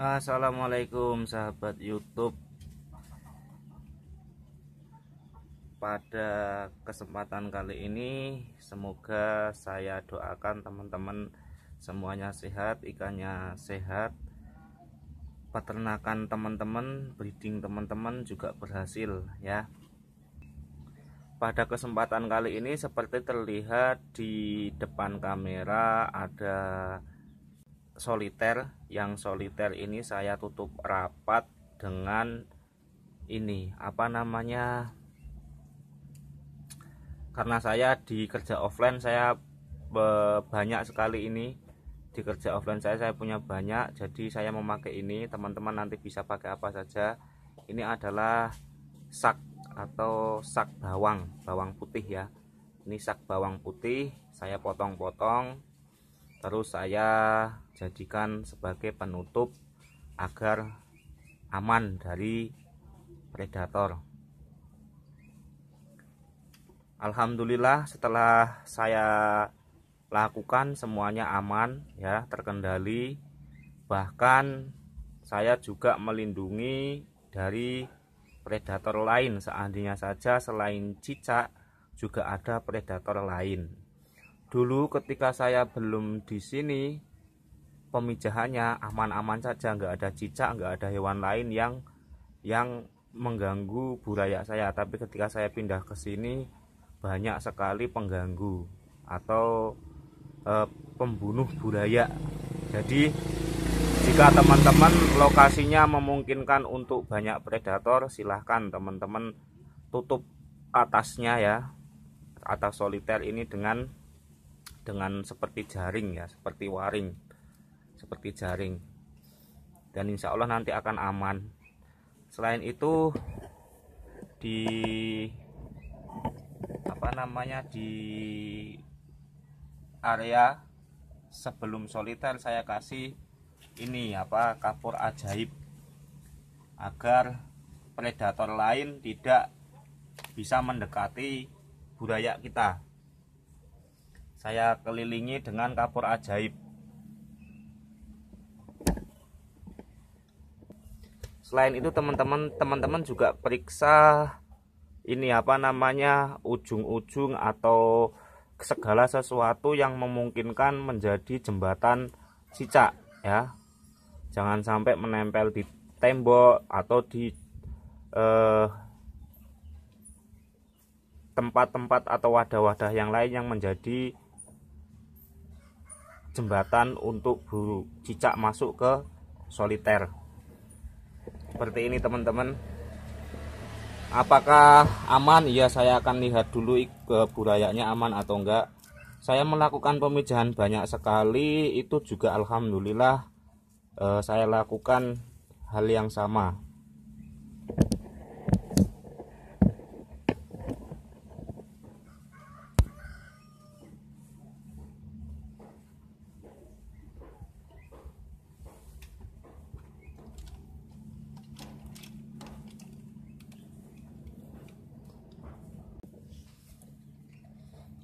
Assalamualaikum sahabat YouTube. Pada kesempatan kali ini semoga saya doakan teman-teman semuanya sehat, ikannya sehat. Peternakan teman-teman, breeding teman-teman juga berhasil ya. Pada kesempatan kali ini seperti terlihat di depan kamera ada soliter yang soliter ini saya tutup rapat dengan ini apa namanya karena saya di kerja offline saya banyak sekali ini di kerja offline saya saya punya banyak jadi saya memakai ini teman-teman nanti bisa pakai apa saja ini adalah sak atau sak bawang bawang putih ya ini sak bawang putih saya potong-potong terus saya jadikan sebagai penutup agar aman dari predator Alhamdulillah setelah saya lakukan semuanya aman ya terkendali bahkan saya juga melindungi dari predator lain seandainya saja selain cicak juga ada predator lain Dulu ketika saya belum di sini, pemijahannya aman-aman saja, nggak ada cicak, nggak ada hewan lain yang yang mengganggu buraya saya. Tapi ketika saya pindah ke sini, banyak sekali pengganggu atau e, pembunuh buraya. Jadi jika teman-teman lokasinya memungkinkan untuk banyak predator, silahkan teman-teman tutup atasnya ya, atas soliter ini dengan dengan seperti jaring ya seperti waring seperti jaring dan insya Allah nanti akan aman selain itu di apa namanya di area sebelum soliter saya kasih ini apa kapur ajaib agar predator lain tidak bisa mendekati budaya kita saya kelilingi dengan kapur ajaib. Selain itu teman-teman teman-teman juga periksa ini apa namanya ujung-ujung atau segala sesuatu yang memungkinkan menjadi jembatan cicak ya. Jangan sampai menempel di tembok atau di eh, tempat-tempat atau wadah-wadah yang lain yang menjadi jembatan untuk bulu cicak masuk ke soliter seperti ini teman-teman apakah aman ya saya akan lihat dulu ke burayaknya aman atau enggak saya melakukan pemijahan banyak sekali itu juga alhamdulillah eh, saya lakukan hal yang sama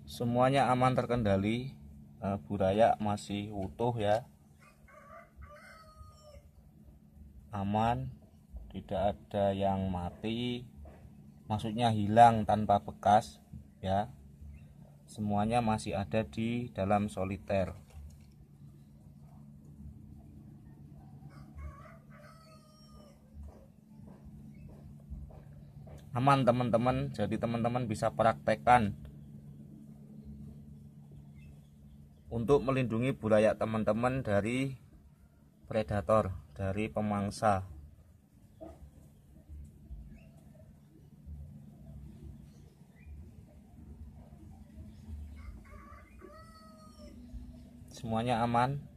semuanya aman terkendali eh, buraya masih utuh ya aman tidak ada yang mati maksudnya hilang tanpa bekas ya semuanya masih ada di dalam soliter aman teman-teman jadi teman-teman bisa praktekkan untuk melindungi budaya teman-teman dari predator, dari pemangsa. Semuanya aman.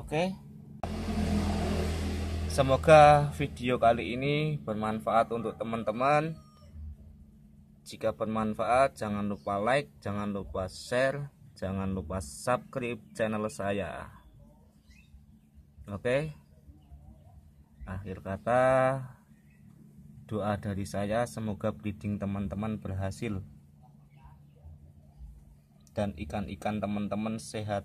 oke okay? semoga video kali ini bermanfaat untuk teman-teman jika bermanfaat jangan lupa like jangan lupa share jangan lupa subscribe channel saya oke okay? akhir kata doa dari saya semoga breeding teman-teman berhasil dan ikan-ikan teman-teman sehat